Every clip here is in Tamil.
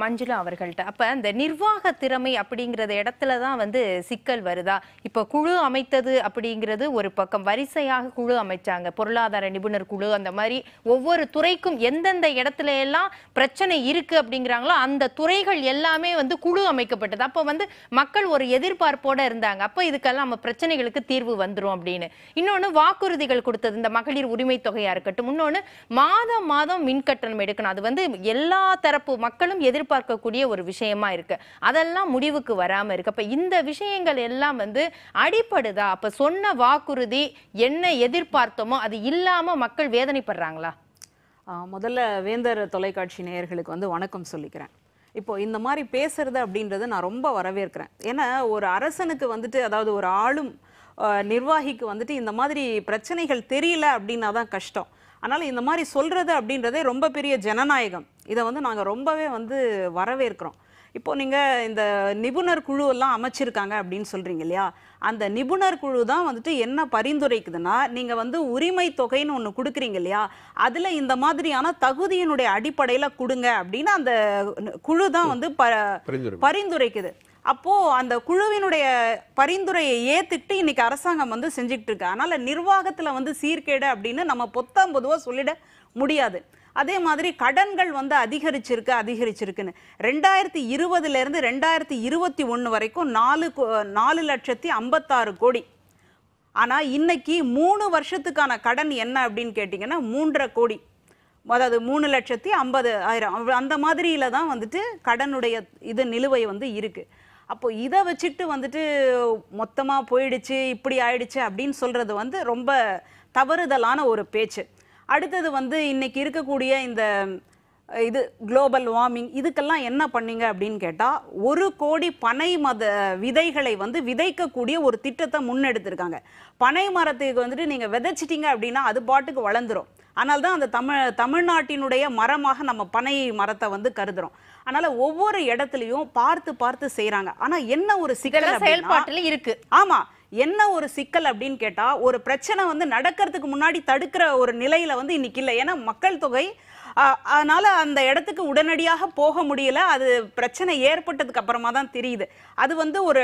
மஞ்சுளா அவர்கள்ட்ட அப்ப இந்த நிர்வாக திறமை அப்படிங்கிறத இடத்துல தான் வந்து சிக்கல் வருதா இப்ப குழு அமைத்தது அப்படிங்கிறது ஒரு பக்கம் வரிசையாக குழு அமைச்சாங்க பொருளாதார நிபுணர் குழு அந்த மாதிரி ஒவ்வொரு துறைக்கும் எந்தெந்த இடத்துல எல்லாம் பிரச்சனை இருக்கு அப்படிங்கிறாங்களோ அந்த துறைகள் எல்லாமே வந்து குழு அமைக்கப்பட்டது அப்ப வந்து மக்கள் ஒரு எதிர்பார்ப்போட இருந்தாங்க அப்ப இதுக்கெல்லாம் நம்ம பிரச்சனைகளுக்கு தீர்வு வந்துடும் அப்படின்னு இன்னொன்னு வாக்குறுதிகள் கொடுத்தது இந்த மகளிர் உரிமை தொகையா இருக்கட்டும் இன்னொன்னு மாதம் மாதம் மின்கட்டணம் எடுக்கணும் அது வந்து எல்லா தரப்பு மக்களும் எதிர் எதிர்பார்க்கக்கூடிய ஒரு விஷயமா இருக்கு அதெல்லாம் முடிவுக்கு வராமல் இருக்கு அப்போ இந்த விஷயங்கள் எல்லாம் வந்து அடிப்படுதா அப்போ சொன்ன வாக்குறுதி என்ன எதிர்பார்த்தோமோ அது இல்லாமல் மக்கள் வேதனைப்படுறாங்களா முதல்ல வேந்தர் தொலைக்காட்சி நேயர்களுக்கு வந்து வணக்கம் சொல்லிக்கிறேன் இப்போ இந்த மாதிரி பேசுறது அப்படின்றத நான் ரொம்ப வரவேற்கிறேன் ஏன்னா ஒரு அரசனுக்கு வந்துட்டு அதாவது ஒரு ஆளும் நிர்வாகிக்கு வந்துட்டு இந்த மாதிரி பிரச்சனைகள் தெரியல அப்படின்னா தான் கஷ்டம் அதனால் இந்த மாதிரி சொல்கிறது அப்படின்றதே ரொம்ப பெரிய ஜனநாயகம் இதை வந்து நாங்கள் ரொம்பவே வந்து வரவேற்கிறோம் இப்போது நீங்கள் இந்த நிபுணர் குழுவெல்லாம் அமைச்சிருக்காங்க அப்படின்னு சொல்கிறீங்க இல்லையா அந்த நிபுணர் குழு தான் வந்துட்டு என்ன பரிந்துரைக்குதுன்னா நீங்கள் வந்து உரிமை தொகைன்னு ஒன்று கொடுக்குறீங்க இல்லையா அதில் இந்த மாதிரியான தகுதியினுடைய அடிப்படையில் கொடுங்க அப்படின்னு அந்த குழு தான் வந்து ப பரிந்துரைக்குது அப்போது அந்த குழுவினுடைய பரிந்துரையை ஏற்றுக்கிட்டு இன்றைக்கி அரசாங்கம் வந்து செஞ்சுக்கிட்டு இருக்கு அதனால் நிர்வாகத்தில் வந்து சீர்கேடு அப்படின்னு நம்ம பொத்தம் பொதுவாக சொல்லிட முடியாது அதே மாதிரி கடன்கள் வந்து அதிகரிச்சிருக்கு அதிகரிச்சிருக்குன்னு ரெண்டாயிரத்தி இருபதுலேருந்து ரெண்டாயிரத்தி இருபத்தி ஒன்று வரைக்கும் நாலு நாலு லட்சத்தி ஐம்பத்தாறு கோடி ஆனால் இன்னைக்கு மூணு வருஷத்துக்கான கடன் என்ன அப்படின்னு கேட்டிங்கன்னா மூன்றரை கோடி அதாவது மூணு லட்சத்தி ஐம்பது ஆயிரம் அந்த மாதிரியில் தான் வந்துட்டு கடனுடைய இது நிலுவை வந்து இருக்குது அப்போ இதை வச்சுட்டு வந்துட்டு மொத்தமாக போயிடுச்சு இப்படி ஆயிடுச்சு அப்படின்னு சொல்கிறது வந்து ரொம்ப தவறுதலான ஒரு பேச்சு அடுத்தது வந்து இன்றைக்கி இருக்கக்கூடிய இந்த இது குளோபல் வார்மிங் இதுக்கெல்லாம் என்ன பண்ணீங்க அப்படின்னு கேட்டால் ஒரு கோடி பனை மத விதைகளை வந்து விதைக்கக்கூடிய ஒரு திட்டத்தை முன்னெடுத்திருக்காங்க பனை மரத்துக்கு வந்துட்டு நீங்கள் விதைச்சிட்டிங்க அப்படின்னா அது பாட்டுக்கு வளர்ந்துடும் ஆனால் தான் அந்த தமிழ் தமிழ்நாட்டினுடைய மரமாக நம்ம பனை மரத்தை வந்து கருதுகிறோம் அதனால ஒவ்வொரு இடத்துலயும் பார்த்து பார்த்து செய்யறாங்க ஆனா என்ன ஒரு சிக்கல் செயல்பாட்டுல இருக்கு ஆமா என்ன ஒரு சிக்கல் அப்படின்னு கேட்டா ஒரு பிரச்சனை வந்து நடக்கிறதுக்கு முன்னாடி தடுக்கிற ஒரு நிலையில வந்து இன்னைக்கு இல்லை ஏன்னா மக்கள் தொகை அதனால அந்த இடத்துக்கு உடனடியாக போக முடியல அது பிரச்சனை ஏற்பட்டதுக்கு அப்புறமா தான் தெரியுது அது வந்து ஒரு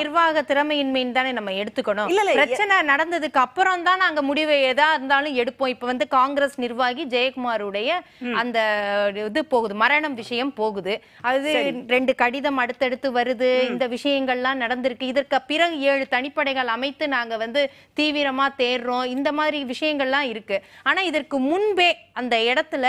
நிர்வாக திறமையின்மைன்னு தானே நம்ம எடுத்துக்கணும் இல்ல பிரச்சனை நடந்ததுக்கு அப்புறம் தான் நாங்க முடிவை எதா இருந்தாலும் எடுப்போம் இப்ப வந்து காங்கிரஸ் நிர்வாகி ஜெயக்குமாருடைய அந்த இது போகுது மரணம் விஷயம் போகுது அது ரெண்டு கடிதம் அடுத்தடுத்து வருது இந்த விஷயங்கள்லாம் நடந்திருக்கு இதற்கு பிறகு ஏழு தனிப்படைகள் அமைத்து நாங்க வந்து தீவிரமா தேர்றோம் இந்த மாதிரி விஷயங்கள்லாம் இருக்கு ஆனா இதற்கு முன்பே அந்த இடத்துல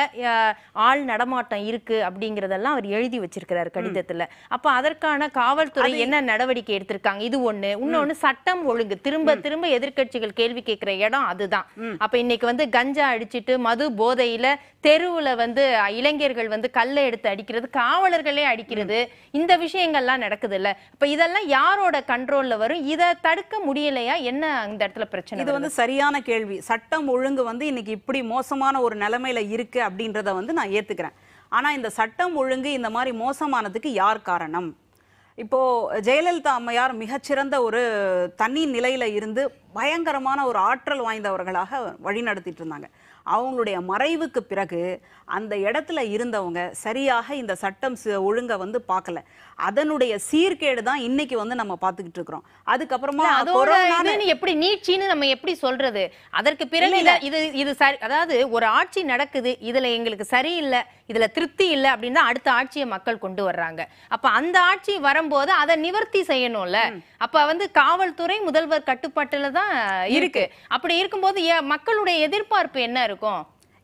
ஆள் நடமாட்டம் இருக்கு அப்படிங்கறதெல்லாம் அவர் எழுதி வச்சிருக்கிறார் கடிதத்துல அப்ப அதற்கான காவல்துறை என்ன நடவடிக்கை எடுத்திருக்காங்க இது ஒண்ணு இன்னொன்னு சட்டம் ஒழுங்கு திரும்ப திரும்ப எதிர்கட்சிகள் கேள்வி கேட்கிற இடம் அதுதான் அப்ப இன்னைக்கு வந்து கஞ்சா அடிச்சிட்டு மது போதையில தெருவுல வந்து இளைஞர்கள் வந்து கல்லை எடுத்து அடிக்கிறது காவலர்களே அடிக்கிறது இந்த விஷயங்கள்லாம் நடக்குது இல்ல இப்ப இதெல்லாம் யாரோட கண்ட்ரோல்ல வரும் இதை தடுக்க முடியலையா என்ன இந்த இடத்துல பிரச்சனை இது வந்து சரியான கேள்வி சட்டம் ஒழுங்கு வந்து இன்னைக்கு இப்படி மோசமான ஒரு நிலை நிலைமையில இருக்கு அப்படின்றத வந்து நான் ஏத்துக்கிறேன் ஆனா இந்த சட்டம் ஒழுங்கு இந்த மாதிரி மோசமானதுக்கு யார் காரணம் இப்போ ஜெயலலிதா அம்மையார் மிகச்சிறந்த ஒரு தனி நிலையில இருந்து பயங்கரமான ஒரு ஆற்றல் வாய்ந்தவர்களாக வழிநடத்திட்டு இருந்தாங்க அவங்களுடைய மறைவுக்கு பிறகு அந்த இடத்துல இருந்தவங்க சரியாக இந்த சட்டம் ஒழுங்கை வந்து பார்க்கல அதனுடைய சீர்கேடு தான் இன்னைக்கு வந்து நம்ம பார்த்துக்கிட்டு இருக்கிறோம் அதுக்கப்புறமா எப்படி நீட்சின்னு நம்ம எப்படி சொல்றது அதற்கு பிறகு இது இது சரி அதாவது ஒரு ஆட்சி நடக்குது இதுல எங்களுக்கு சரியில்லை இதுல திருப்தி இல்லை அப்படின்னா அடுத்த ஆட்சியை மக்கள் கொண்டு வர்றாங்க அப்ப அந்த ஆட்சி வரும்போது அதை நிவர்த்தி செய்யணும்ல அப்ப வந்து காவல்துறை முதல்வர் கட்டுப்பாட்டுல தான் இருக்கு அப்படி இருக்கும்போது மக்களுடைய எதிர்பார்ப்பு என்ன இருக்கும் இருக்கும்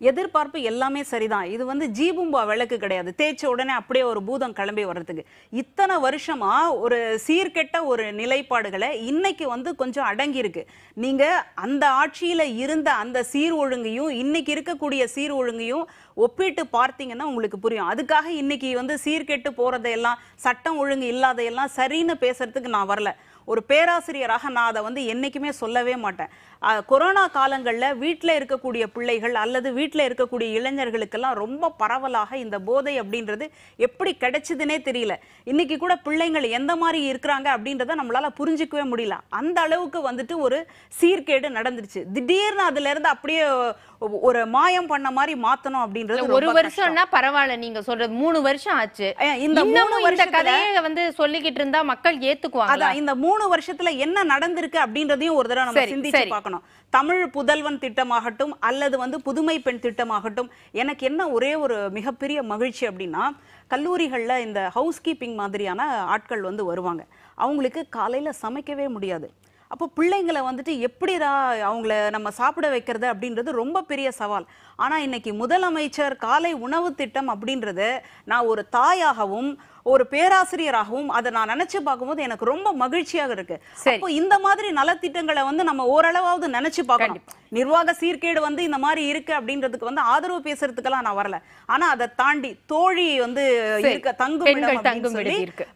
எதிர்பார்ப்பு எல்லாமே சரிதான் இது வந்து ஜீபும்பா விளக்கு கிடையாது தேய்ச்ச உடனே அப்படியே ஒரு பூதம் கிளம்பி வர்றதுக்கு இத்தனை வருஷமா ஒரு சீர்கெட்ட ஒரு நிலைப்பாடுகளை இன்னைக்கு வந்து கொஞ்சம் அடங்கி இருக்கு நீங்க அந்த ஆட்சியில இருந்த அந்த சீர் ஒழுங்கையும் இன்னைக்கு இருக்கக்கூடிய சீர் ஒழுங்கையும் ஒப்பிட்டு பார்த்தீங்கன்னா உங்களுக்கு புரியும் அதுக்காக இன்னைக்கு வந்து சீர்கெட்டு போகிறதையெல்லாம் சட்டம் ஒழுங்கு இல்லாதையெல்லாம் சரின்னு பேசுறதுக்கு நான் வரல ஒரு பேராசிரியராக நான் அதை வந்து என்றைக்குமே சொல்லவே மாட்டேன் கொரோனா காலங்களில் வீட்டில் இருக்கக்கூடிய பிள்ளைகள் அல்லது வீட்டில் இருக்கக்கூடிய இளைஞர்களுக்கெல்லாம் ரொம்ப பரவலாக இந்த போதை அப்படின்றது எப்படி கிடைச்சதுன்னே தெரியல இன்னைக்கு கூட பிள்ளைங்கள் எந்த மாதிரி இருக்கிறாங்க அப்படின்றத நம்மளால் புரிஞ்சிக்கவே முடியல அந்த அளவுக்கு வந்துட்டு ஒரு சீர்கேடு நடந்துருச்சு திடீர்னு அதுலேருந்து அப்படியே ஒரு மாயம் பண்ண மாதிரி மாற்றணும் அப்படின்னு அப்படின்றது ஒரு வருஷம்னா பரவாயில்ல நீங்க சொல்றது மூணு வருஷம் ஆச்சு இந்த மூணு வருஷ கதையை வந்து சொல்லிக்கிட்டு இருந்தா மக்கள் ஏத்துக்குவாங்க அதான் இந்த மூணு வருஷத்துல என்ன நடந்திருக்கு அப்படின்றதையும் ஒரு தடவை நம்ம சிந்திச்சு பார்க்கணும் தமிழ் புதல்வன் திட்டமாகட்டும் அல்லது வந்து புதுமை பெண் திட்டமாகட்டும் எனக்கு என்ன ஒரே ஒரு மிகப்பெரிய மகிழ்ச்சி அப்படின்னா கல்லூரிகளில் இந்த ஹவுஸ் கீப்பிங் மாதிரியான ஆட்கள் வந்து வருவாங்க அவங்களுக்கு காலையில் சமைக்கவே முடியாது அப்போ பிள்ளைங்களை வந்துட்டு எப்படிடா அவங்கள நம்ம சாப்பிட வைக்கிறது அப்படின்றது ரொம்ப பெரிய சவால் ஆனால் இன்னைக்கு முதலமைச்சர் காலை உணவு திட்டம் அப்படின்றது நான் ஒரு தாயாகவும் ஒரு பேராசிரியராகவும் அதை நான் நினைச்சு பார்க்கும்போது எனக்கு ரொம்ப மகிழ்ச்சியாக இருக்கு அப்போ இந்த மாதிரி நலத்திட்டங்களை வந்து நம்ம ஓரளவாவது நினைச்சு பார்க்கணும் நிர்வாக சீர்கேடு வந்து இந்த மாதிரி இருக்கு அப்படின்றதுக்கு வந்து ஆதரவு பேசுறதுக்கெல்லாம் நான் வரல ஆனா அதை தாண்டி தோழி வந்து இருக்க தங்கும் தங்கும்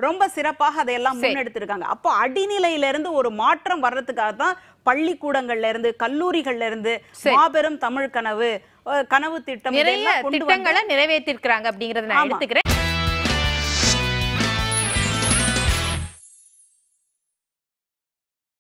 ரொம்ப சிறப்பாக அதையெல்லாம் முன்னெடுத்திருக்காங்க அப்போ அடிநிலையில இருந்து ஒரு மாற்றம் வர்றதுக்காக தான் பள்ளிக்கூடங்கள்ல இருந்து கல்லூரிகள்ல இருந்து மாபெரும் தமிழ் கனவு கனவு திட்டம் நிறைய திட்டங்களை நிறைவேற்றிருக்கிறாங்க அப்படிங்கறத நான் எடுத்துக்கிறேன்